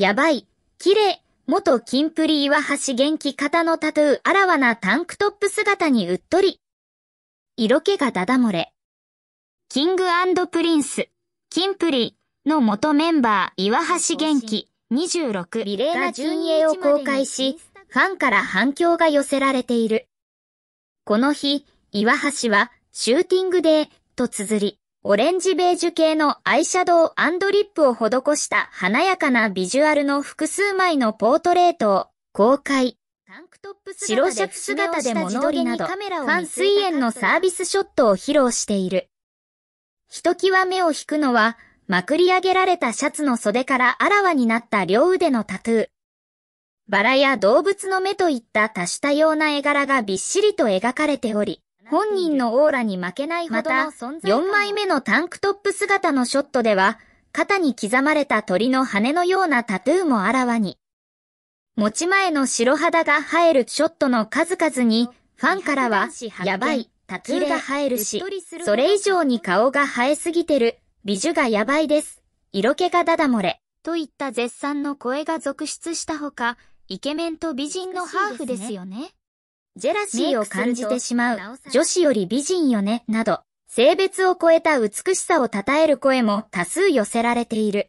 やばい、綺麗、元キンプリ岩橋元気型のタトゥーあらわなタンクトップ姿にうっとり。色気がダダ漏れ。キングプリンス、キンプリの元メンバー岩橋元気26リレーな純英を公開し、ファンから反響が寄せられている。この日、岩橋はシューティングデーと綴り、オレンジベージュ系のアイシャドウリップを施した華やかなビジュアルの複数枚のポートレートを公開。白シャツ姿で物撮りなど、ファン水円のサービスショットを披露している。ひときわ目を引くのは、まくり上げられたシャツの袖からあらわになった両腕のタトゥー。バラや動物の目といった多種多様な絵柄がびっしりと描かれており、本人のオーラに負けないほどまた、4枚目のタンクトップ姿のショットでは、肩に刻まれた鳥の羽のようなタトゥーもあらわに。持ち前の白肌が生えるショットの数々に、ファンからは、やばい、タトゥーが生えるし、それ以上に顔が生えすぎてる、美女がやばいです、色気がダダ漏れ、といった絶賛の声が続出したほか、イケメンと美人のハーフですよね。ジェラシーを感じてしまう、女子より美人よね、など、性別を超えた美しさを称える声も多数寄せられている。